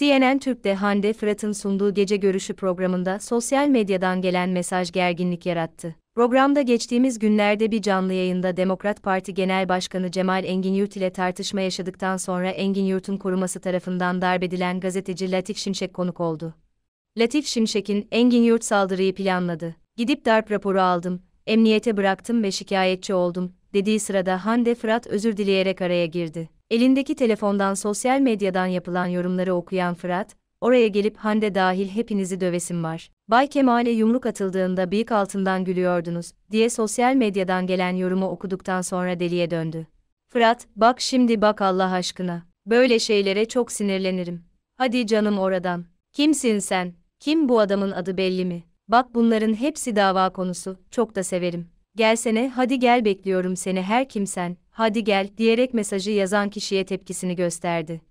CNN Türk'te Hande Fırat'ın sunduğu Gece Görüşü programında sosyal medyadan gelen mesaj gerginlik yarattı. Programda geçtiğimiz günlerde bir canlı yayında Demokrat Parti Genel Başkanı Cemal Engin Yurt ile tartışma yaşadıktan sonra Engin Yurt'un koruması tarafından darbedilen gazeteci Latif Şimşek konuk oldu. Latif Şimşek'in Engin Yurt saldırıyı planladı. Gidip darp raporu aldım, emniyete bıraktım ve şikayetçi oldum dediği sırada Hande Fırat özür dileyerek araya girdi. Elindeki telefondan sosyal medyadan yapılan yorumları okuyan Fırat, oraya gelip Hande dahil hepinizi dövesim var. Bay Kemal'e yumruk atıldığında bıyık altından gülüyordunuz diye sosyal medyadan gelen yorumu okuduktan sonra deliye döndü. Fırat, bak şimdi bak Allah aşkına. Böyle şeylere çok sinirlenirim. Hadi canım oradan. Kimsin sen? Kim bu adamın adı belli mi? Bak bunların hepsi dava konusu, çok da severim. Gelsene, hadi gel bekliyorum seni her kimsen, hadi gel diyerek mesajı yazan kişiye tepkisini gösterdi.